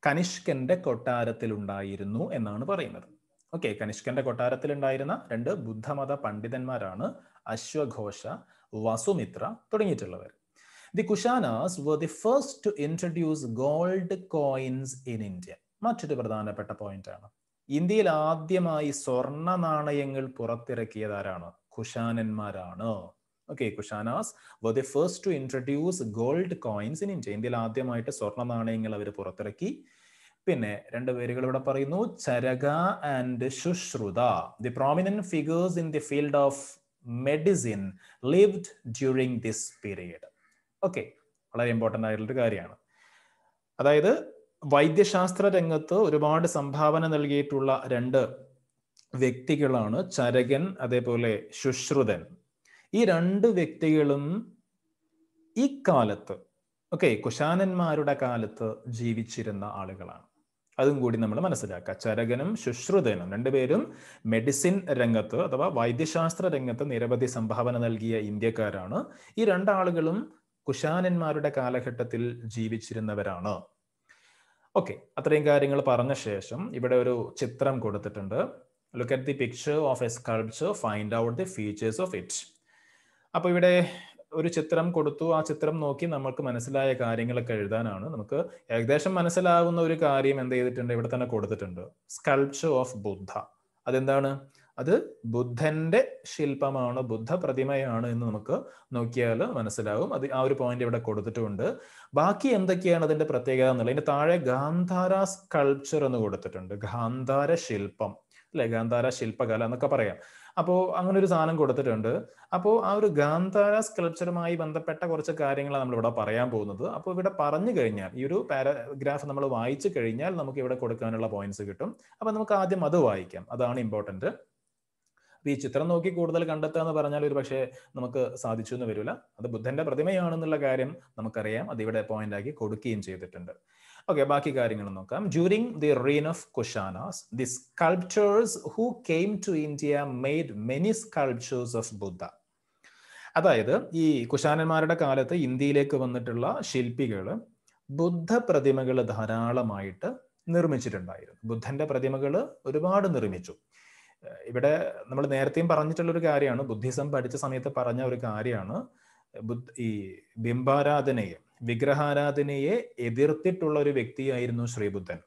കനിഷ്കന്റെ കൊട്ടാരത്തിൽ ഉണ്ടായിരുന്നു എന്നാണ് പറയുന്നത് ഓക്കെ കനിഷ്കന്റെ കൊട്ടാരത്തിൽ ഉണ്ടായിരുന്ന രണ്ട് ബുദ്ധമത പണ്ഡിതന്മാരാണ് അശ്വഘോഷ വസുമിത്ര തുടങ്ങിയിട്ടുള്ളവർ the Kushanas were the first to introduce gold coins in India മറ്റൊരു പ്രധാനപ്പെട്ട പോയിന്റ് ആണ് ഇന്ത്യയിൽ ആദ്യമായി സ്വർണ്ണ നാണയങ്ങൾ പുറത്തിറക്കിയതാരാണ് കുഷാനന്മാരാണ് okay Kushanas were the first to introduce gold coins in India ഇന്ത്യയിൽ ആദ്യമായിട്ട് സ്വർണ്ണ നാണയങ്ങൾ അവർ പുറത്തിറക്കി പിന്നെ രണ്ട് പേരുകൾ ഇവിടെ പറയുന്നു Charaka and Sushruta the prominent figures in the field of medicine lived during this period okay വളരെ ഇമ്പോർട്ടൻ്റ് ആയിട്ടുള്ളൊരു കാര്യമാണ് അതായത് വൈദ്യശാസ്ത്ര രംഗത്ത് ഒരുപാട് സംഭാവന നൽകിയിട്ടുള്ള രണ്ട് വ്യക്തികളാണ് ചരകൻ അതേപോലെ ശുശ്രുതൻ ഈ രണ്ട് വ്യക്തികളും ഈ കാലത്ത് ഓക്കെ കുശാനന്മാരുടെ കാലത്ത് ജീവിച്ചിരുന്ന ആളുകളാണ് അതും കൂടി നമ്മൾ മനസ്സിലാക്കുക ചരകനും ശുശ്രുതനും രണ്ടുപേരും മെഡിസിൻ രംഗത്ത് അഥവാ വൈദ്യശാസ്ത്ര രംഗത്ത് നിരവധി സംഭാവന നൽകിയ ഇന്ത്യക്കാരാണ് ഈ രണ്ടാളുകളും കുശാനന്മാരുടെ കാലഘട്ടത്തിൽ ജീവിച്ചിരുന്നവരാണ് ഓക്കെ അത്രയും കാര്യങ്ങൾ പറഞ്ഞ ശേഷം ഇവിടെ ഒരു ചിത്രം കൊടുത്തിട്ടുണ്ട് look at the picture of a sculpture find out the features of it അപ്പോൾ ഇവിടെ ഒരു ചിത്രം കൊടുത്തു ആ ചിത്രം നോക്കി നമുക്ക് മനസ്സിലായ കാര്യങ്ങളൊക്കെ എഴുതാനാണ് നമുക്ക് ഏകദേശം മനസ്സിലാകുന്ന ഒരു കാര്യം എന്ത് ചെയ്തിട്ടുണ്ട് ഇവിടെ തന്നെ കൊടുത്തിട്ടുണ്ട് സ്കൾപ്ചർ ഓഫ് ബുദ്ധ അതെന്താണ് അത് ബുദ്ധന്റെ ശില്പമാണ് ബുദ്ധ പ്രതിമയാണ് എന്ന് നമുക്ക് നോക്കിയാൽ മനസ്സിലാവും അത് ആ ഒരു പോയിന്റ് ഇവിടെ കൊടുത്തിട്ടുണ്ട് ബാക്കി എന്തൊക്കെയാണ് അതിന്റെ പ്രത്യേകത എന്നുള്ളത് അതിന്റെ താഴെ ഗാന്ധാര സ്കൾപ്ചർ എന്ന് കൊടുത്തിട്ടുണ്ട് ഗാന്ധാര ശില്പം അല്ലെ ഗാന്ധാര ശില്പകല എന്നൊക്കെ പറയാം അപ്പോൾ അങ്ങനെ ഒരു സാധനം കൊടുത്തിട്ടുണ്ട് അപ്പോൾ ആ ഒരു ഗാന്ധാര സ്കൾപ്ചറുമായി ബന്ധപ്പെട്ട കുറച്ച് കാര്യങ്ങളാണ് നമ്മൾ ഇവിടെ പറയാൻ പോകുന്നത് അപ്പോൾ ഇവിടെ പറഞ്ഞു കഴിഞ്ഞാൽ ഈ ഒരു പാരഗ്രാഫ് നമ്മൾ വായിച്ചു കഴിഞ്ഞാൽ നമുക്ക് ഇവിടെ കൊടുക്കാനുള്ള പോയിന്റ്സ് കിട്ടും അപ്പോൾ നമുക്ക് ആദ്യം അത് വായിക്കാം അതാണ് ഇമ്പോർട്ടൻറ്റ് ഈ ചിത്രം നോക്കി കൂടുതൽ കണ്ടെത്തുക എന്ന് പറഞ്ഞാൽ ഒരു പക്ഷേ നമുക്ക് സാധിച്ചു എന്ന് വരില്ല അത് ബുദ്ധന്റെ പ്രതിമയാണെന്നുള്ള കാര്യം നമുക്കറിയാം ഇവിടെ പോയിന്റ് ആക്കി കൊടുക്കുകയും ചെയ്തിട്ടുണ്ട് ഓക്കെ ബാക്കി കാര്യങ്ങൾ നോക്കാം during the reign of Kushanas the sculptures who came to India made many sculptures of Buddha അതായത് ഈ കുശാനന്മാരുടെ കാലത്ത് ഇന്ത്യയിലേക്ക് വന്നിട്ടുള്ള ശില്പികൾ ബുദ്ധ പ്രതിമകൾ ധാരാളമായിട്ട് നിർമ്മിച്ചിട്ടുണ്ടായിരുന്നു ബുദ്ധന്റെ പ്രതിമകൾ ഒരുപാട് നിർമ്മിച്ചു ഇവിടെ നമ്മൾ നേരത്തെയും പറഞ്ഞിട്ടുള്ള ഒരു കാര്യമാണ് ബുദ്ധിസം പഠിച്ച സമയത്ത് പറഞ്ഞ ഒരു കാര്യമാണ് ഈ ബിംബാരാധനയെ വിഗ്രഹാരാധനയെ എതിർത്തിട്ടുള്ള ഒരു വ്യക്തിയായിരുന്നു ശ്രീബുദ്ധൻ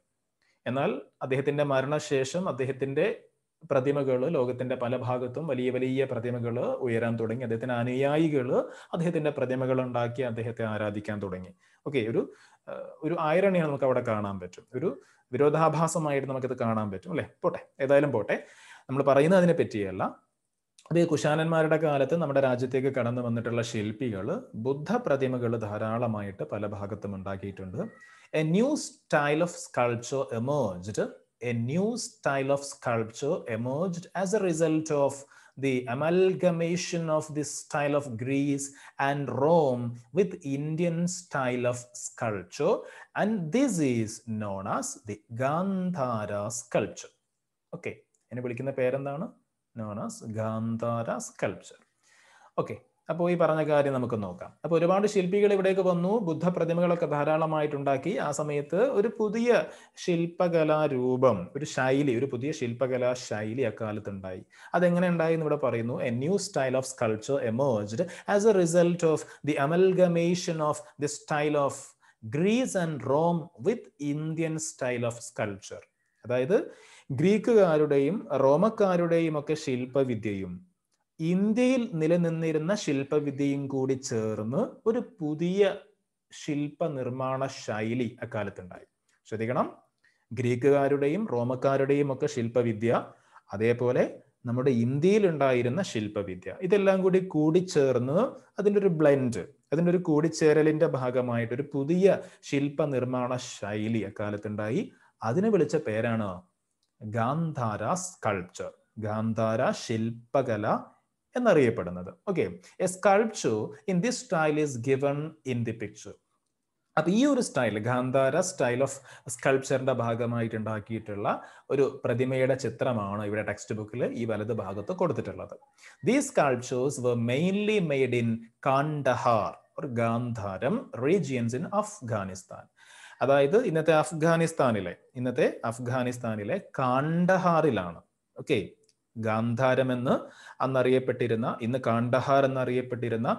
എന്നാൽ അദ്ദേഹത്തിന്റെ മരണശേഷം അദ്ദേഹത്തിന്റെ പ്രതിമകൾ ലോകത്തിന്റെ പല ഭാഗത്തും വലിയ വലിയ പ്രതിമകൾ ഉയരാൻ തുടങ്ങി അദ്ദേഹത്തിന്റെ അനുയായികൾ അദ്ദേഹത്തിന്റെ പ്രതിമകൾ ഉണ്ടാക്കി അദ്ദേഹത്തെ ആരാധിക്കാൻ തുടങ്ങി ഓക്കെ ഒരു ഒരു ഐറണി നമുക്ക് അവിടെ കാണാൻ പറ്റും ഒരു വിരോധാഭാസമായിട്ട് നമുക്കിത് കാണാൻ പറ്റും അല്ലെ പോട്ടെ ഏതായാലും പോട്ടെ നമ്മൾ പറയുന്നത് അതിനെ പറ്റിയല്ല അപ്പോൾ ഈ കുശാനന്മാരുടെ കാലത്ത് നമ്മുടെ രാജ്യത്തേക്ക് കടന്നു വന്നിട്ടുള്ള ശില്പികൾ ബുദ്ധ പ്രതിമകൾ ധാരാളമായിട്ട് പല ഭാഗത്തും ഉണ്ടാക്കിയിട്ടുണ്ട് a new style of sculpture emerged a new style of sculpture emerged as a result of the amalgamation of the style of Greece and Rome with Indian style of sculpture and this is known as the Gandhara sculpture okay എന്നെ വിളിക്കുന്ന പേരെന്താണ് known as Gandhara sculpture okay അപ്പോൾ ഈ പറഞ്ഞ കാര്യം നമുക്ക് നോക്കാം അപ്പോൾ ഒരുപാട് ശില്പികൾ ഇവിടേക്ക് വന്നു ബുദ്ധപ്രതിമകളൊക്കെ ധാരാളമായിട്ടുണ്ടാക്കി ആ സമയത്ത് ഒരു പുതിയ ശില്പകലാരൂപം ഒരു ശൈലി ഒരു പുതിയ ശില്പകലാ ശൈലി അക്കാലത്ത് ഉണ്ടായി അതെങ്ങനെ ഉണ്ടായി എന്ന് ഇവിടെ പറയുന്നു a new style of sculpture emerged as a result of the amalgamation of the style of Greece and Rome with Indian style of sculpture അതായത് ഗ്രീക്കുകാരുടെയും റോമക്കാരുടെയും ഒക്കെ ശില്പവിദ്യയും ഇന്ത്യയിൽ നിലനിന്നിരുന്ന ശില്പവിദ്യയും കൂടി ചേർന്ന് ഒരു പുതിയ ശില്പ നിർമ്മാണ ശൈലി അക്കാലത്തുണ്ടായി ശ്രദ്ധിക്കണം ഗ്രീക്കുകാരുടെയും റോമക്കാരുടെയും ഒക്കെ ശില്പവിദ്യ അതേപോലെ നമ്മുടെ ഇന്ത്യയിൽ ഉണ്ടായിരുന്ന ശില്പവിദ്യ ഇതെല്ലാം കൂടി കൂടിച്ചേർന്ന് അതിൻ്റെ ഒരു ബ്ലെൻഡ് അതിൻ്റെ ഒരു കൂടിച്ചേരലിന്റെ ഭാഗമായിട്ട് ഒരു പുതിയ ശില്പ നിർമ്മാണ ശൈലി അക്കാലത്തുണ്ടായി അതിനെ വിളിച്ച പേരാണ് ഗാന്ധാര സ്കൾപ്ചർ ഗാന്ധാര ശില്പകല എന്നറിയപ്പെടുന്നത് okay a sculpture in this style is given in the picture അപ്പൊ ഈ ഒരു സ്റ്റൈൽ ഗാന്ധാര സ്റ്റൈൽ ഓഫ് സ്കൾപ്ചറിന്റെ ഭാഗമായിട്ട് ഉണ്ടാക്കിയിട്ടുള്ള ഒരു പ്രതിമയുടെ ചിത്രമാണ് ഇവിടെ ടെക്സ്റ്റ് ബുക്കിൽ ഈ വലത് ഭാഗത്ത് കൊടുത്തിട്ടുള്ളത് these sculptures were mainly made in Kandahar Gandharam regions in Afghanistan അതായത് ഇന്നത്തെ അഫ്ഗാനിസ്ഥാനിലെ ഇന്നത്തെ അഫ്ഗാനിസ്ഥാനിലെ കാണ്ഡഹാറിലാണ് ഓക്കെ ഗാന്ധാരം എന്ന് അന്നറിയപ്പെട്ടിരുന്ന ഇന്ന് കാണ്ഡഹാർ എന്നറിയപ്പെട്ടിരുന്ന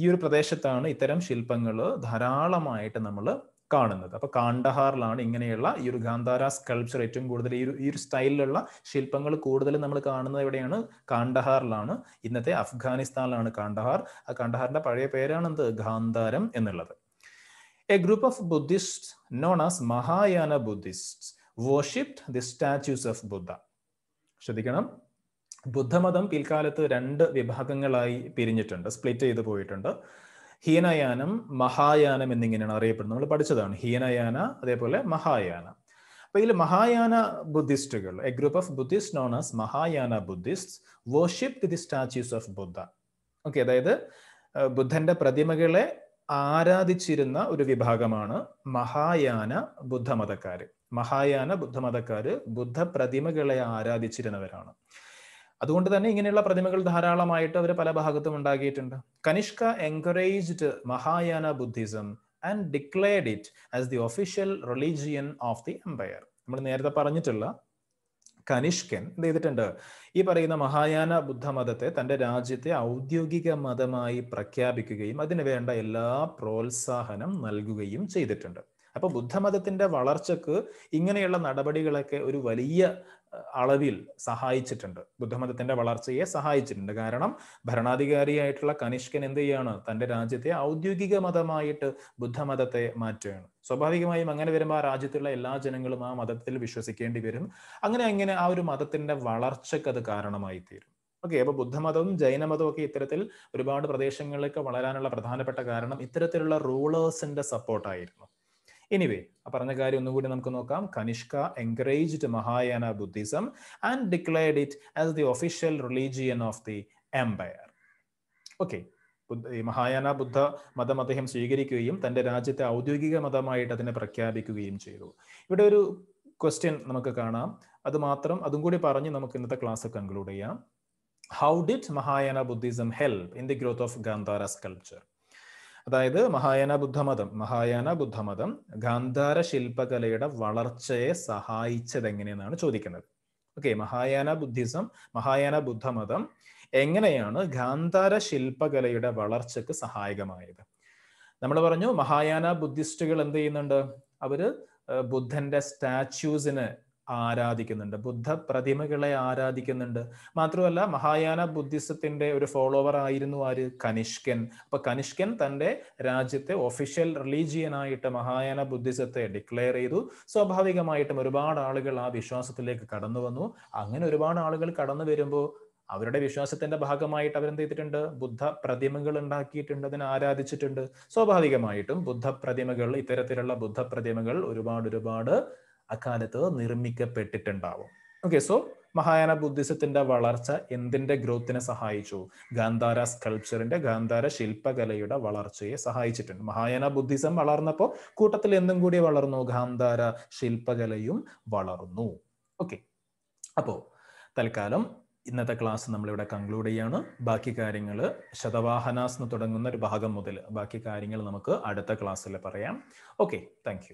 ഈ ഒരു പ്രദേശത്താണ് ഇത്തരം ശില്പങ്ങൾ ധാരാളമായിട്ട് നമ്മൾ കാണുന്നത് അപ്പൊ കാണ്ഡഹാറിലാണ് ഇങ്ങനെയുള്ള ഈ ഒരു ഗാന്ധാര സ്കൾപ്ചർ ഏറ്റവും കൂടുതൽ ഈ ഒരു ഈ ഒരു സ്റ്റൈലിലുള്ള ശില്പങ്ങൾ കൂടുതൽ നമ്മൾ കാണുന്നത് എവിടെയാണ് കാണ്ഡഹാറിലാണ് ഇന്നത്തെ അഫ്ഗാനിസ്ഥാനിലാണ് കാണ്ഡഹാർ ആ കാണ്ഡഹാറിന്റെ പഴയ പേരാണ് എന്ത് ഗാന്ധാരം എന്നുള്ളത് A group of Buddhists known as Mahayana Buddhists worshipped the statues of Buddha. ശ്രദ്ധിക്കണം ബുദ്ധമതം പിൽക്കാലത്ത് രണ്ട് വിഭാഗങ്ങളായി പിരിഞ്ഞിട്ടുണ്ട് സ്പ്ലിറ്റ് ചെയ്ത് പോയിട്ടുണ്ട് ഹീനയാനം മഹായാനം എന്നിങ്ങനെയാണ് അറിയപ്പെടുന്നത് നമ്മൾ പഠിച്ചതാണ് ഹീനയാന അതേപോലെ മഹായാന അപ്പൊ ഇതിൽ മഹായാന ബുദ്ധിസ്റ്റുകൾ a group of Buddhist known as Mahayana Buddhist worship the statues of Buddha okay അതായത് ബുദ്ധന്റെ പ്രതിമകളെ ആരാധിച്ചിരുന്ന ഒരു വിഭാഗമാണ് മഹായാന ബുദ്ധമതക്കാര് മഹായാന ബുദ്ധമതക്കാര് ബുദ്ധപ്രതിമകളെ ആരാധിച്ചിരുന്നവരാണ് അതുകൊണ്ട് തന്നെ ഇങ്ങനെയുള്ള പ്രതിമകൾ ധാരാളമായിട്ട് അവർ പല ഭാഗത്തും ഉണ്ടാക്കിയിട്ടുണ്ട് Kanishka encouraged Mahayana Buddhism and declared it as the official religion of the empire നമ്മൾ നേരത്തെ പറഞ്ഞിട്ടുള്ള കനിഷ്കൻ എന്ത് ചെയ്തിട്ടുണ്ട് ഈ പറയുന്ന മഹായാന ബുദ്ധമതത്തെ തൻ്റെ രാജ്യത്തെ ഔദ്യോഗിക മതമായി പ്രഖ്യാപിക്കുകയും അതിന് വേണ്ട എല്ലാ പ്രോത്സാഹനം നൽകുകയും ചെയ്തിട്ടുണ്ട് അപ്പൊ ബുദ്ധമതത്തിന്റെ വളർച്ചക്ക് ഇങ്ങനെയുള്ള നടപടികളൊക്കെ ഒരു വലിയ അളവിൽ സഹായിച്ചിട്ടുണ്ട് ബുദ്ധമതത്തിന്റെ വളർച്ചയെ സഹായിച്ചിട്ടുണ്ട് കാരണം ഭരണാധികാരിയായിട്ടുള്ള കനിഷ്കൻ എന്ത് ചെയ്യാണ് തന്റെ രാജ്യത്തെ ഔദ്യോഗിക മതമായിട്ട് ബുദ്ധമതത്തെ മാറ്റുകയാണ് സ്വാഭാവികമായും അങ്ങനെ വരുമ്പോൾ ആ രാജ്യത്തുള്ള എല്ലാ ജനങ്ങളും ആ മതത്തിൽ വിശ്വസിക്കേണ്ടി വരും അങ്ങനെ അങ്ങനെ ആ ഒരു മതത്തിന്റെ വളർച്ചയ്ക്ക് അത് കാരണമായി തീരും ഓക്കെ അപ്പൊ ബുദ്ധമതവും ജൈനമതവും ഒക്കെ ഇത്തരത്തിൽ ഒരുപാട് പ്രദേശങ്ങളിലേക്ക് വളരാനുള്ള പ്രധാനപ്പെട്ട കാരണം ഇത്തരത്തിലുള്ള റൂളേഴ്സിന്റെ സപ്പോർട്ടായിരുന്നു എനിവേ ആ പറഞ്ഞ കാര്യം ഒന്നുകൂടി നമുക്ക് നോക്കാം Kanishka encouraged Mahayana Buddhism and declared it as the official religion of the empire okay Mahayana Buddha മതം അദ്ദേഹം സ്വീകരിക്കുകയും തൻ്റെ രാജ്യത്തെ ഔദ്യോഗിക മതമായിട്ട് അതിനെ പ്രഖ്യാപിക്കുകയും ചെയ്തു ഇവിടെ ഒരു ക്വസ്റ്റ്യൻ നമുക്ക് കാണാം അത് മാത്രം അതും കൂടി പറഞ്ഞ് നമുക്ക് ഇന്നത്തെ ക്ലാസ് കൺക്ലൂഡ് ചെയ്യാം how did Mahayana Buddhism help in the growth of Gandhara sculpture അതായത് മഹായാന ബുദ്ധമതം മഹായാന ബുദ്ധമതം ഗാന്ധാര ശില്പകലയുടെ വളർച്ചയെ സഹായിച്ചത് എങ്ങനെയെന്നാണ് ചോദിക്കുന്നത് ഓക്കെ മഹായാന ബുദ്ധിസം മഹായാന ബുദ്ധമതം എങ്ങനെയാണ് ഗാന്ധാര ശില്പകലയുടെ വളർച്ചയ്ക്ക് സഹായകമായത് നമ്മൾ പറഞ്ഞു മഹായാന ബുദ്ധിസ്റ്റുകൾ എന്ത് ചെയ്യുന്നുണ്ട് അവര് ബുദ്ധന്റെ സ്റ്റാച്യൂസിന് ആരാധിക്കുന്നുണ്ട് ബുദ്ധ പ്രതിമകളെ ആരാധിക്കുന്നുണ്ട് മാത്രമല്ല മഹായാന ബുദ്ധിസത്തിന്റെ ഒരു ഫോളോവർ ആയിരുന്നു ആര് കനിഷ്കൻ അപ്പൊ കനിഷ്കൻ തന്റെ രാജ്യത്തെ ഒഫീഷ്യൽ റിലീജിയനായിട്ട് മഹായാന ബുദ്ധിസത്തെ ഡിക്ലെയർ ചെയ്തു സ്വാഭാവികമായിട്ടും ഒരുപാട് ആളുകൾ ആ വിശ്വാസത്തിലേക്ക് കടന്നു വന്നു അങ്ങനെ ഒരുപാട് ആളുകൾ കടന്നു വരുമ്പോൾ അവരുടെ വിശ്വാസത്തിന്റെ ഭാഗമായിട്ട് അവരെന്ത് ചെയ്തിട്ടുണ്ട് ബുദ്ധ പ്രതിമകൾ ഉണ്ടാക്കിയിട്ടുണ്ട് അതിനെ ആരാധിച്ചിട്ടുണ്ട് സ്വാഭാവികമായിട്ടും ബുദ്ധ പ്രതിമകൾ ഇത്തരത്തിലുള്ള ബുദ്ധ പ്രതിമകൾ ഒരുപാട് ഒരുപാട് അക്കാലത്ത് നിർമ്മിക്കപ്പെട്ടിട്ടുണ്ടാവും ഓക്കെ സോ മഹായാന ബുദ്ധിസത്തിന്റെ വളർച്ച എന്തിന്റെ ഗ്രോത്തിനെ സഹായിച്ചു ഗാന്ധാര സ്കൾപ്ചറിന്റെ ഗാന്ധാര ശില്പകലയുടെ വളർച്ചയെ സഹായിച്ചിട്ടുണ്ട് മഹായാന ബുദ്ധിസം വളർന്നപ്പോൾ കൂട്ടത്തിൽ എന്തും കൂടി വളർന്നു ഗാന്ധാര ശില്പകലയും വളർന്നു ഓക്കെ അപ്പോ തൽക്കാലം ഇന്നത്തെ ക്ലാസ് നമ്മളിവിടെ കൺക്ലൂഡ് ചെയ്യാണ് ബാക്കി കാര്യങ്ങൾ ശതവാഹനാസ് എന്ന് തുടങ്ങുന്ന ഒരു ഭാഗം മുതൽ ബാക്കി കാര്യങ്ങൾ നമുക്ക് അടുത്ത ക്ലാസ്സിൽ പറയാം ഓക്കെ താങ്ക്